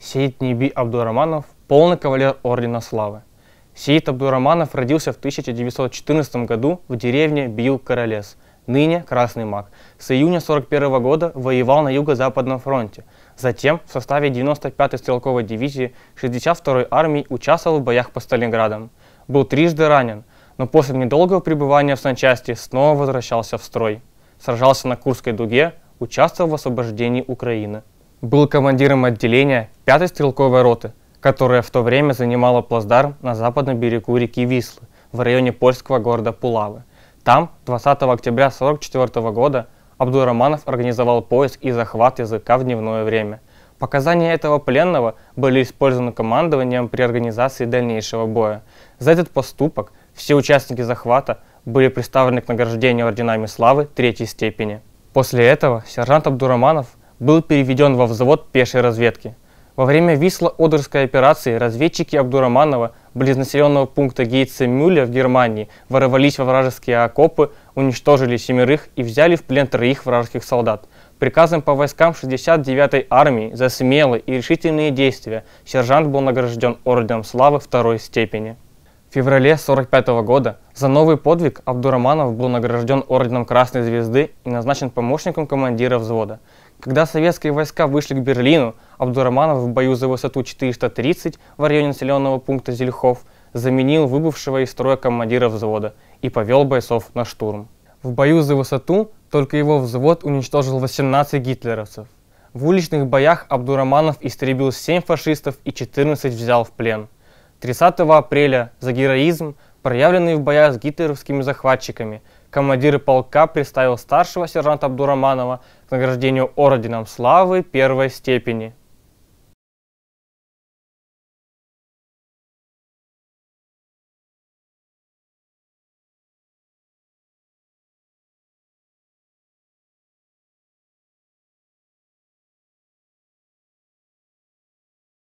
Сейд Неби Абдураманов – полный кавалер Ордена Славы. Сейд Абдураманов родился в 1914 году в деревне Бил-Королес, ныне Красный Маг. С июня 1941 года воевал на Юго-Западном фронте. Затем в составе 95-й стрелковой дивизии 62-й армии участвовал в боях по Сталинградом. Был трижды ранен, но после недолгого пребывания в санчасти снова возвращался в строй. Сражался на Курской дуге, участвовал в освобождении Украины был командиром отделения 5-й стрелковой роты, которая в то время занимала плацдарм на западном берегу реки Вислы в районе польского города Пулавы. Там 20 октября 1944 года Абдурахманов организовал поиск и захват языка в дневное время. Показания этого пленного были использованы командованием при организации дальнейшего боя. За этот поступок все участники захвата были представлены к награждению орденами славы третьей степени. После этого сержант Абдураманов был переведен во взвод пешей разведки. Во время Висло-Одерской операции разведчики Абдураманова, близ населенного пункта Гейтсемюля в Германии, ворвались во вражеские окопы, уничтожили семерых и взяли в плен троих вражеских солдат. Приказом по войскам 69-й армии за смелые и решительные действия сержант был награжден Орденом Славы второй степени. В феврале 1945 года за новый подвиг Абдураманов был награжден Орденом Красной Звезды и назначен помощником командира взвода. Когда советские войска вышли к Берлину, Абдураманов в бою за высоту 430 в районе населенного пункта Зельхов заменил выбывшего из строя командира взвода и повел бойцов на штурм. В бою за высоту только его взвод уничтожил 18 гитлеровцев. В уличных боях Абдураманов истребил 7 фашистов и 14 взял в плен. 30 апреля за героизм, проявленный в боях с гитлеровскими захватчиками – командир полка представил старшего сержанта Абдураманова к награждению орденом славы первой степени.